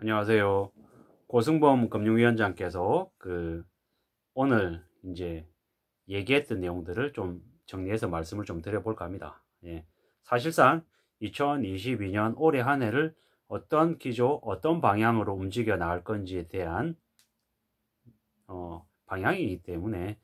안녕하세요. 고승범 금융위원장께서 그 오늘 이제 얘기했던 내용들을 좀 정리해서 말씀을 좀 드려볼까 합니다. 예. 사실상 2022년 올해 한 해를 어떤 기조, 어떤 방향으로 움직여 나갈 건지에 대한 어, 방향이기 때문에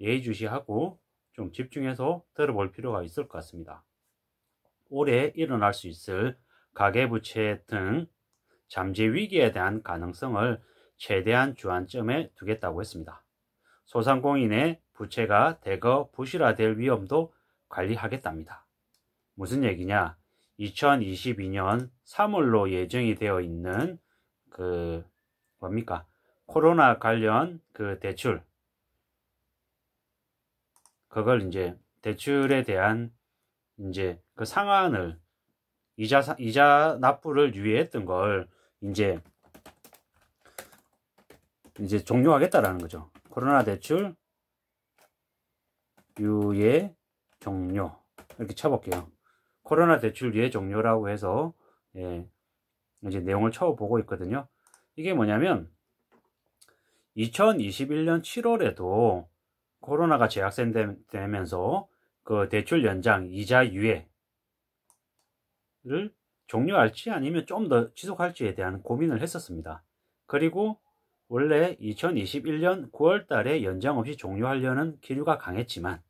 예의주시하고 좀 집중해서 들어볼 필요가 있을 것 같습니다. 올해 일어날 수 있을 가계부채 등 잠재 위기에 대한 가능성을 최대한 주안점에 두겠다고 했습니다. 소상공인의 부채가 대거 부실화될 위험도 관리하겠답니다. 무슨 얘기냐? 2022년 3월로 예정이 되어 있는 그 뭡니까? 코로나 관련 그 대출 그걸 이제 대출에 대한 이제 그 상한을 이자 이자 납부를 유예했던 걸 이제 이제 종료하겠다라는 거죠. 코로나 대출 유예 종료 이렇게 쳐볼게요. 코로나 대출 유예 종료라고 해서 예, 이제 내용을 쳐보고 있거든요. 이게 뭐냐면 2021년 7월에도 코로나가 재확산되면서 그 대출 연장 이자 유예를 종료할지 아니면 좀 더 지속할지에 대한 고민을 했었습니다. 그리고 원래 2021년 9월 달에 연장 없이 종료하려는 기류가 강했지만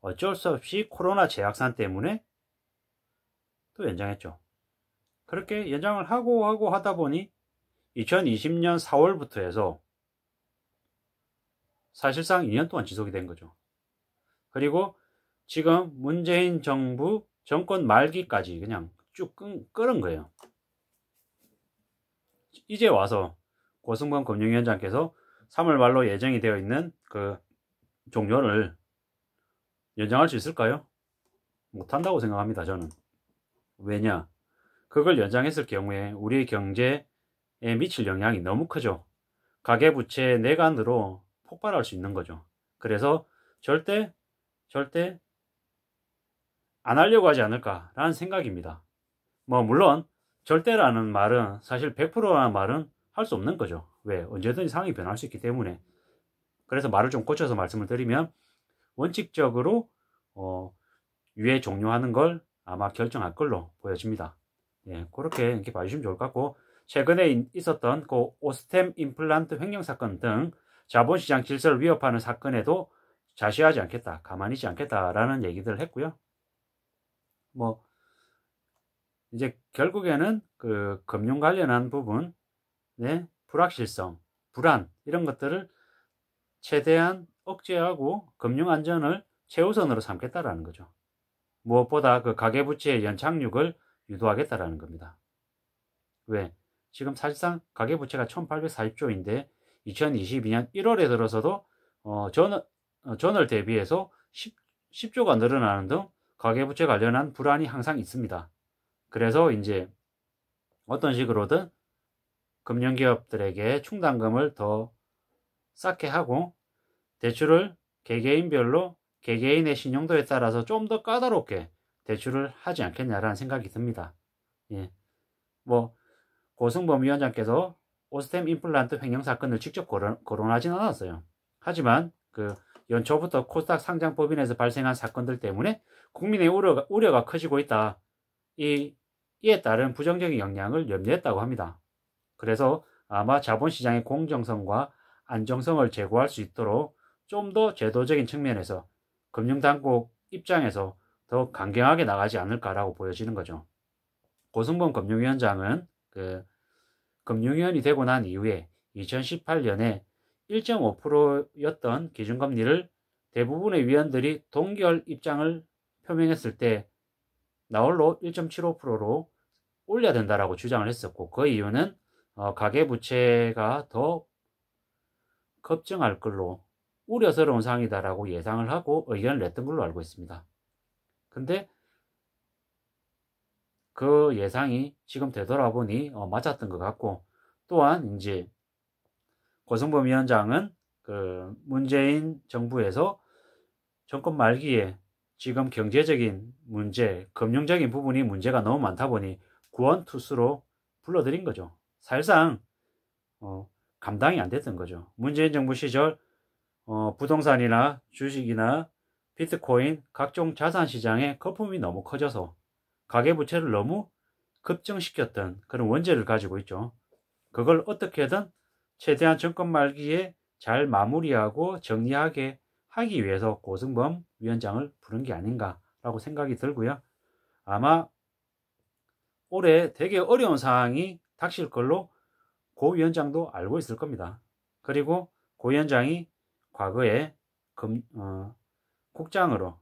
어쩔 수 없이 코로나 재확산 때문에 또 연장했죠. 그렇게 연장을 하고 하고 하다 보니 2020년 4월부터 해서 사실상 2년 동안 지속이 된 거죠. 그리고 지금 문재인 정부 정권 말기까지 그냥 쭉 끓은 거예요. 이제 와서 고승범 금융위원장께서 3월 말로 예정이 되어 있는 그 종료를 연장할 수 있을까요? 못한다고 생각합니다. 저는. 왜냐? 그걸 연장했을 경우에 우리 경제에 미칠 영향이 너무 크죠. 가계부채 내간으로 폭발할 수 있는 거죠. 그래서 절대 절대 안 하려고 하지 않을까라는 생각입니다. 뭐 물론 절대라는 말은 사실 100%라는 말은 할 수 없는 거죠. 왜? 언제든지 상황이 변할 수 있기 때문에. 그래서 말을 좀 고쳐서 말씀을 드리면 원칙적으로 어, 유예 종료하는 걸 아마 결정할 걸로 보여집니다. 예, 그렇게 이렇게 봐주시면 좋을 것 같고 최근에 있었던 그 오스템 임플란트 횡령 사건 등 자본시장 질서를 위협하는 사건에도 자시하지 않겠다, 가만히 있지 않겠다라는 얘기들을 했고요. 뭐 이제 결국에는 그 금융 관련한 부분, 네, 불확실성, 불안 이런 것들을 최대한 억제하고 금융 안전을 최우선으로 삼겠다라는 거죠. 무엇보다 그 가계부채의 연착륙을 유도하겠다라는 겁니다. 왜? 지금 사실상 가계부채가 1840조인데 2022년 1월에 들어서도 어, 전, 어, 전월 대비해서 10, 조가 늘어나는 등 가계부채 관련한 불안이 항상 있습니다. 그래서 이제 어떤 식으로든 금융기업들에게 충당금을 더 쌓게 하고 대출을 개개인별로 개개인의 신용도에 따라서 좀 더 까다롭게 대출을 하지 않겠냐라는 생각이 듭니다. 예. 뭐 고승범 위원장께서 오스템 임플란트 횡령 사건을 직접 거론, 거론하진 않았어요. 하지만 그 연초부터 코스닥 상장 법인에서 발생한 사건들 때문에 국민의 우려가, 우려가 커지고 있다. 이 이에 따른 부정적인 영향을 염려했다고 합니다. 그래서 아마 자본시장의 공정성과 안정성을 제고할 수 있도록 좀 더 제도적인 측면에서 금융당국 입장에서 더 강경하게 나가지 않을까라고 보여지는 거죠. 고승범 금융위원장은 그 금융위원이 되고 난 이후에 2018년에 1.5%였던 기준금리를 대부분의 위원들이 동결 입장을 표명했을 때 나홀로 1.75%로 올려야 된다라고 주장을 했었고 그 이유는 어, 가계부채가 더 급증할 걸로 우려스러운 상황이다라고 예상을 하고 의견을 냈던 걸로 알고 있습니다. 근데 그 예상이 지금 되돌아보니 어, 맞았던 것 같고 또한 이제 고성범 위원장은 그 문재인 정부에서 정권 말기에 지금 경제적인 문제, 금융적인 부분이 문제가 너무 많다 보니 구원 투수로 불러들인 거죠. 사실상 어, 감당이 안 됐던 거죠. 문재인 정부 시절 어, 부동산이나 주식이나 비트코인 각종 자산 시장의 거품이 너무 커져서 가계부채를 너무 급증시켰던 그런 원죄를 가지고 있죠. 그걸 어떻게든 최대한 정권 말기에 잘 마무리하고 정리하게 하기 위해서 고승범 위원장을 부른 게 아닌가라고 생각이 들고요. 아마 올해 되게 어려운 상황이 닥칠 걸로 고 위원장도 알고 있을 겁니다. 그리고 고 위원장이 과거에 금, 어, 국장으로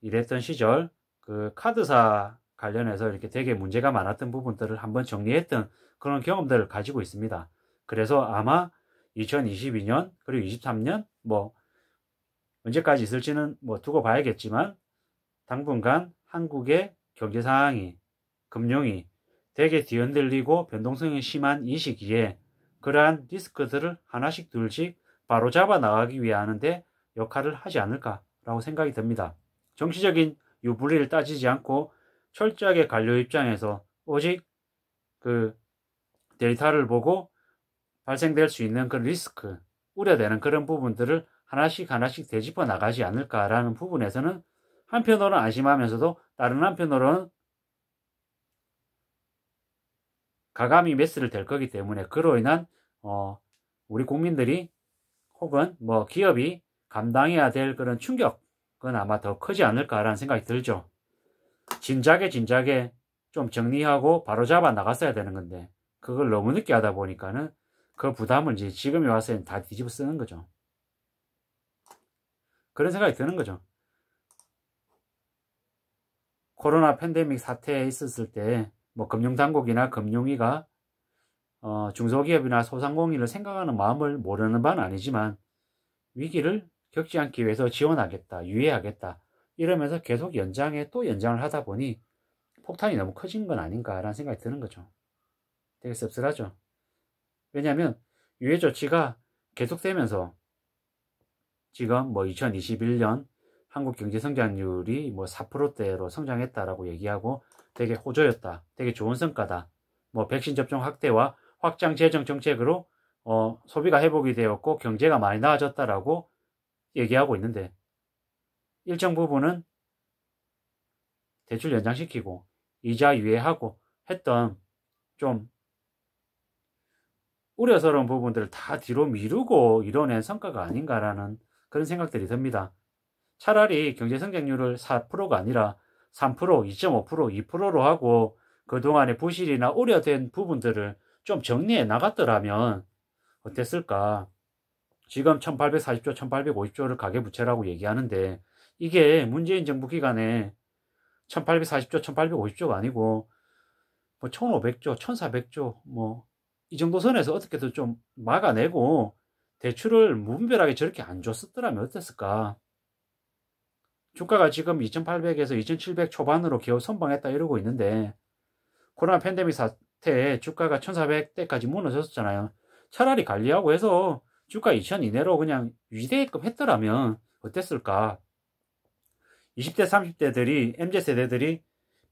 일했던 시절 그 카드사 관련해서 이렇게 되게 문제가 많았던 부분들을 한번 정리했던 그런 경험들을 가지고 있습니다. 그래서 아마 2022년 그리고 23년 뭐 언제까지 있을지는 뭐 두고 봐야겠지만 당분간 한국의 경제 상황이 금융이 대개 뒤흔들리고 변동성이 심한 이 시기에 그러한 리스크들을 하나씩 둘씩 바로잡아 나가기 위해 하는데 역할을 하지 않을까라고 생각이 듭니다. 정치적인 유불리를 따지지 않고 철저하게 관료 입장에서 오직 그 데이터를 보고 발생될 수 있는 그 리스크, 우려되는 그런 부분들을 하나씩 하나씩 되짚어 나가지 않을까라는 부분에서는 한편으로는 안심하면서도 다른 한편으로는 가감이 매스를 될 거기 때문에 그로 인한 어, 우리 국민들이 혹은 뭐 기업이 감당해야 될 그런 충격은 아마 더 크지 않을까라는 생각이 들죠. 진작에 진작에 좀 정리하고 바로잡아 나갔어야 되는 건데 그걸 너무 늦게 하다 보니까는 그 부담을 이제 지금에 와서는 다 뒤집어 쓰는 거죠. 그런 생각이 드는 거죠. 코로나 팬데믹 사태에 있었을 때뭐 금융당국이나 금융위가 어, 중소기업이나 소상공인을 생각하는 마음을 모르는 바는 아니지만 위기를 겪지 않기 위해서 지원하겠다, 유예하겠다 이러면서 계속 연장에 또 연장을 하다 보니 폭탄이 너무 커진 건 아닌가라는 생각이 드는 거죠. 되게 씁쓸하죠. 왜냐하면 유예 조치가 계속되면서 지금 뭐 2021년 한국 경제 성장률이 뭐 4%대로 성장했다라고 얘기하고 되게 호조였다. 되게 좋은 성과다. 뭐 백신 접종 확대와 확장 재정 정책으로 어, 소비가 회복이 되었고 경제가 많이 나아졌다라고 얘기하고 있는데 일정 부분은 대출 연장시키고 이자 유예하고 했던 좀 우려스러운 부분들을 다 뒤로 미루고 이뤄낸 성과가 아닌가라는 그런 생각들이 듭니다. 차라리 경제 성장률을 4%가 아니라 3%, 2.5%, 2%로 하고 그동안의 부실이나 우려된 부분들을 좀 정리해 나갔더라면 어땠을까? 지금 1840조, 1850조를 가계부채라고 얘기하는데 이게 문재인 정부 기간에 1840조, 1850조가 아니고 뭐 1500조, 1400조 뭐 이 정도 선에서 어떻게든 좀 막아내고 대출을 무분별하게 저렇게 안 줬었더라면 어땠을까? 주가가 지금 2,800에서 2,700 초반으로 겨우 선방했다 이러고 있는데 코로나 팬데믹 사태에 주가가 1,400대까지 무너졌잖아요. 차라리 관리하고 해서 주가 2,000 이내로 그냥 위대끔 했더라면 어땠을까? 20대, 30대들이, MZ세대들이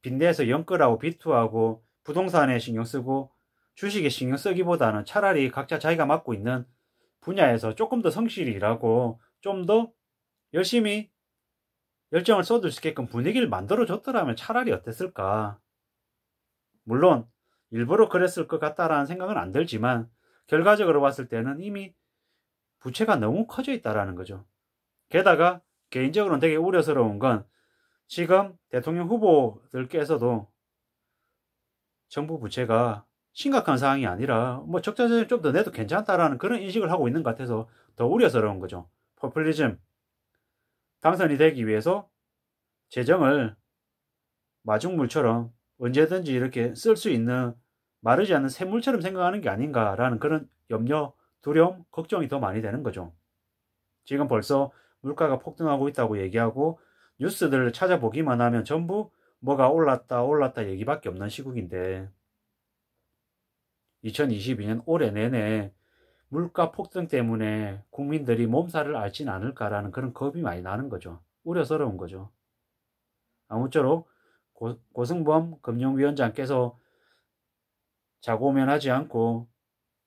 빈대에서 연끌하고 비투하고 부동산에 신경 쓰고 주식에 신경 쓰기보다는 차라리 각자 자기가 맡고 있는 분야에서 조금 더 성실히 일하고 좀 더 열심히 열정을 쏟을 수 있게끔 분위기를 만들어줬더라면 차라리 어땠을까? 물론 일부러 그랬을 것 같다라는 생각은 안 들지만 결과적으로 봤을 때는 이미 부채가 너무 커져 있다라는 거죠. 게다가 개인적으로는 되게 우려스러운 건 지금 대통령 후보들께서도 정부 부채가 심각한 상황이 아니라 뭐 적자세를 좀더 내도 괜찮다라는 그런 인식을 하고 있는 것 같아서 더 우려스러운 거죠. 포퓰리즘, 당선이 되기 위해서 재정을 마중물처럼 언제든지 이렇게 쓸 수 있는 마르지 않는 샘물처럼 생각하는 게 아닌가라는 그런 염려, 두려움, 걱정이 더 많이 되는 거죠. 지금 벌써 물가가 폭등하고 있다고 얘기하고 뉴스들을 찾아보기만 하면 전부 뭐가 올랐다 올랐다 얘기밖에 없는 시국인데 2022년 올해 내내 물가 폭등 때문에 국민들이 몸살을 앓진 않을까라는 그런 겁이 많이 나는 거죠. 우려스러운 거죠. 아무쪼록 고, 고승범 금융위원장께서 자고면하지 않고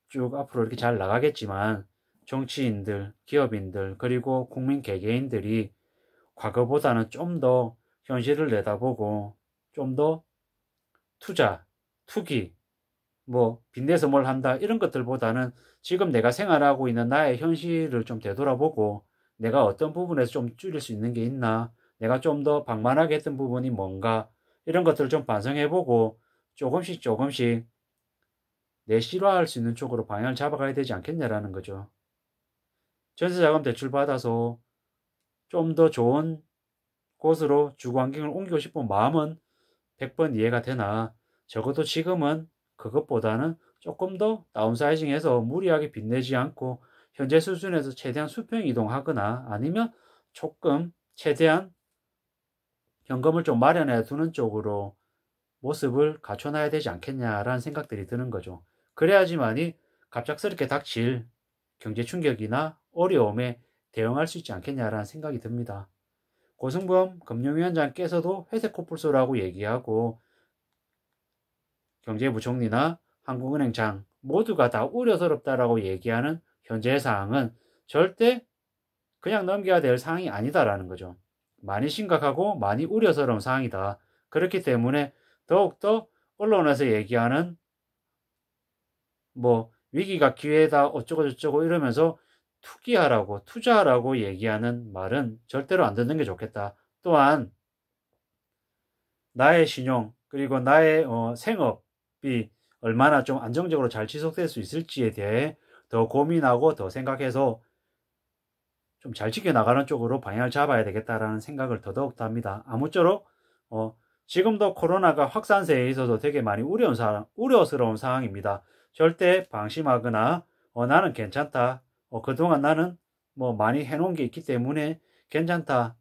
쭉 앞으로 이렇게 잘 나가겠지만 정치인들, 기업인들, 그리고 국민 개개인들이 과거보다는 좀 더 현실을 내다보고 좀 더 투자, 투기, 뭐 빈대서 뭘 한다 이런 것들보다는 지금 내가 생활하고 있는 나의 현실을 좀 되돌아보고 내가 어떤 부분에서 좀 줄일 수 있는 게 있나 내가 좀 더 방만하게 했던 부분이 뭔가 이런 것들을 좀 반성해보고 조금씩 조금씩 내 실화할 수 있는 쪽으로 방향을 잡아가야 되지 않겠냐라는 거죠. 전세자금 대출 받아서 좀 더 좋은 곳으로 주거 환경을 옮기고 싶은 마음은 100번 이해가 되나 적어도 지금은 그것보다는 조금 더 다운사이징해서 무리하게 빛내지 않고 현재 수준에서 최대한 수평 이동하거나 아니면 조금 최대한 현금을 좀 마련해 두는 쪽으로 모습을 갖춰놔야 되지 않겠냐라는 생각들이 드는 거죠. 그래야지만이 갑작스럽게 닥칠 경제 충격이나 어려움에 대응할 수 있지 않겠냐라는 생각이 듭니다. 고승범 금융위원장께서도 회색 코뿔소라고 얘기하고 경제부총리나 한국은행장 모두가 다 우려스럽다라고 얘기하는 현재의 상황은 절대 그냥 넘겨야 될 상황이 아니다라는 거죠. 많이 심각하고 많이 우려스러운 상황이다. 그렇기 때문에 더욱더 언론에서 얘기하는 뭐 위기가 기회다 어쩌고저쩌고 이러면서 투기하라고 투자하라고 얘기하는 말은 절대로 안 듣는 게 좋겠다. 또한 나의 신용 그리고 나의 어, 생업 얼마나 좀 안정적으로 잘 지속될 수 있을지에 대해 더 고민하고 더 생각해서 좀 잘 지켜나가는 쪽으로 방향을 잡아야 되겠다라는 생각을 더더욱 합니다. 아무쪼록 어, 지금도 코로나가 확산세에 있어서 되게 많이 우려운 사, 우려스러운 상황입니다. 절대 방심하거나 어, 나는 괜찮다. 어, 그동안 나는 뭐 많이 해놓은 게 있기 때문에 괜찮다.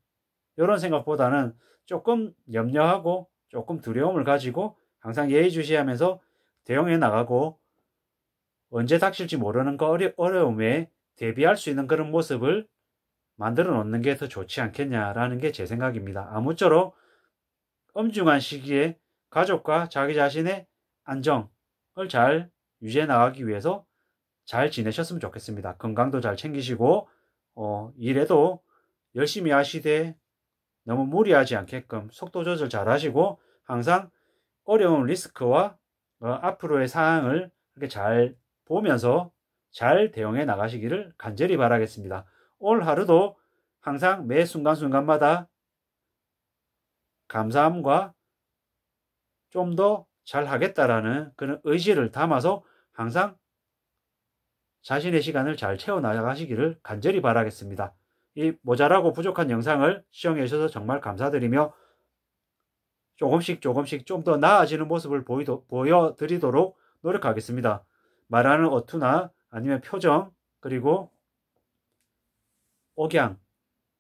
이런 생각보다는 조금 염려하고 조금 두려움을 가지고 항상 예의주시하면서 대응해 나가고 언제 닥칠지 모르는 그 어려, 어려움에 대비할 수 있는 그런 모습을 만들어 놓는 게 더 좋지 않겠냐라는 게 제 생각입니다. 아무쪼록 엄중한 시기에 가족과 자기 자신의 안정을 잘 유지해 나가기 위해서 잘 지내셨으면 좋겠습니다. 건강도 잘 챙기시고 어, 일에도 열심히 하시되 너무 무리하지 않게끔 속도 조절 잘 하시고 항상 어려운 리스크와 어, 앞으로의 사항을 그렇게 잘 보면서 잘 대응해 나가시기를 간절히 바라겠습니다. 올 하루도 항상 매 순간순간마다 감사함과 좀 더 잘하겠다라는 그런 의지를 담아서 항상 자신의 시간을 잘 채워나가시기를 간절히 바라겠습니다. 이 모자라고 부족한 영상을 시청해 주셔서 정말 감사드리며 조금씩 조금씩 좀 더 나아지는 모습을 보이도, 보여드리도록 노력하겠습니다. 말하는 어투나 아니면 표정 그리고 억양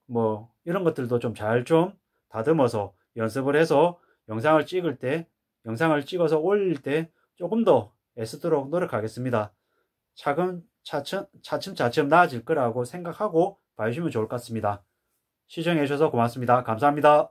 뭐 이런 것들도 좀 잘좀 좀 다듬어서 연습을 해서 영상을 찍을 때 영상을 찍어서 올릴 때 조금 더 애쓰도록 노력하겠습니다. 차근 차츰 차츰 차츰 나아질 거라고 생각하고 봐주시면 좋을 것 같습니다. 시청해 주셔서 고맙습니다. 감사합니다.